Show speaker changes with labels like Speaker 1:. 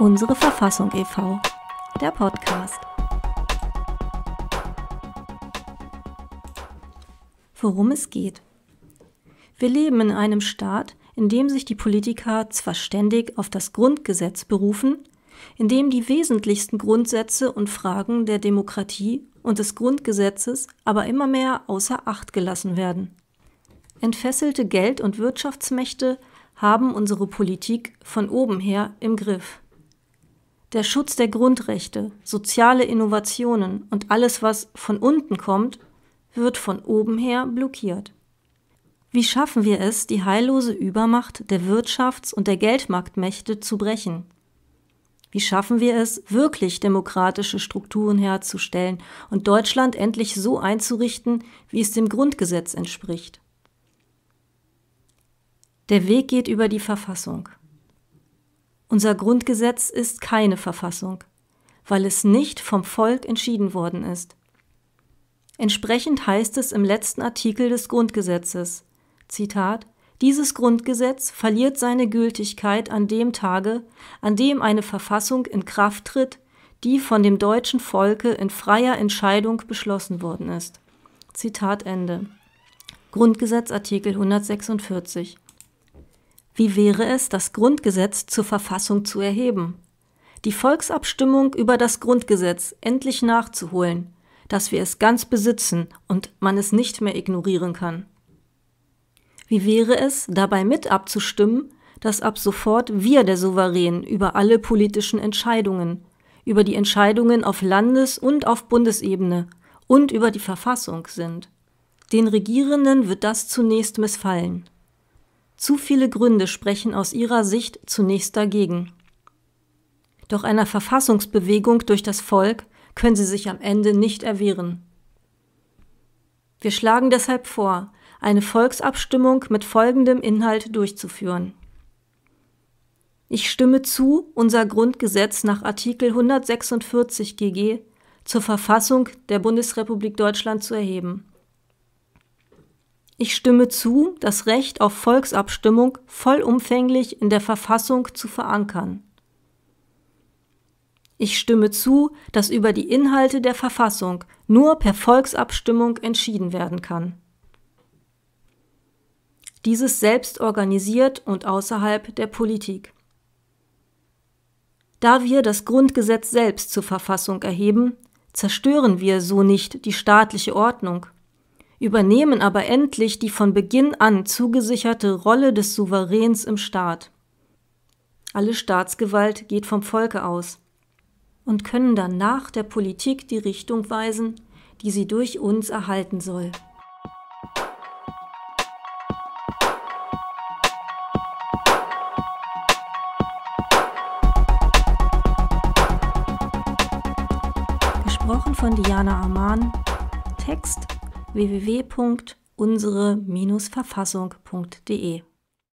Speaker 1: Unsere Verfassung e.V., der Podcast. Worum es geht. Wir leben in einem Staat, in dem sich die Politiker zwar ständig auf das Grundgesetz berufen, in dem die wesentlichsten Grundsätze und Fragen der Demokratie und des Grundgesetzes aber immer mehr außer Acht gelassen werden. Entfesselte Geld- und Wirtschaftsmächte haben unsere Politik von oben her im Griff. Der Schutz der Grundrechte, soziale Innovationen und alles, was von unten kommt, wird von oben her blockiert. Wie schaffen wir es, die heillose Übermacht der Wirtschafts- und der Geldmarktmächte zu brechen? Wie schaffen wir es, wirklich demokratische Strukturen herzustellen und Deutschland endlich so einzurichten, wie es dem Grundgesetz entspricht? Der Weg geht über die Verfassung. Unser Grundgesetz ist keine Verfassung, weil es nicht vom Volk entschieden worden ist. Entsprechend heißt es im letzten Artikel des Grundgesetzes, Zitat, dieses Grundgesetz verliert seine Gültigkeit an dem Tage, an dem eine Verfassung in Kraft tritt, die von dem deutschen Volke in freier Entscheidung beschlossen worden ist. Zitat Ende. Grundgesetz Artikel 146. Wie wäre es, das Grundgesetz zur Verfassung zu erheben? Die Volksabstimmung über das Grundgesetz endlich nachzuholen, dass wir es ganz besitzen und man es nicht mehr ignorieren kann. Wie wäre es, dabei mit abzustimmen, dass ab sofort wir der Souverän über alle politischen Entscheidungen, über die Entscheidungen auf Landes- und auf Bundesebene und über die Verfassung sind. Den Regierenden wird das zunächst missfallen. Zu viele Gründe sprechen aus ihrer Sicht zunächst dagegen. Doch einer Verfassungsbewegung durch das Volk können sie sich am Ende nicht erwehren. Wir schlagen deshalb vor, eine Volksabstimmung mit folgendem Inhalt durchzuführen. Ich stimme zu, unser Grundgesetz nach Artikel 146 GG zur Verfassung der Bundesrepublik Deutschland zu erheben. Ich stimme zu, das Recht auf Volksabstimmung vollumfänglich in der Verfassung zu verankern. Ich stimme zu, dass über die Inhalte der Verfassung nur per Volksabstimmung entschieden werden kann. Dieses selbst organisiert und außerhalb der Politik. Da wir das Grundgesetz selbst zur Verfassung erheben, zerstören wir so nicht die staatliche Ordnung, übernehmen aber endlich die von Beginn an zugesicherte Rolle des Souveräns im Staat. Alle Staatsgewalt geht vom Volke aus und können dann nach der Politik die Richtung weisen, die sie durch uns erhalten soll. Gesprochen von Diana Aman, Text www.unsere-verfassung.de.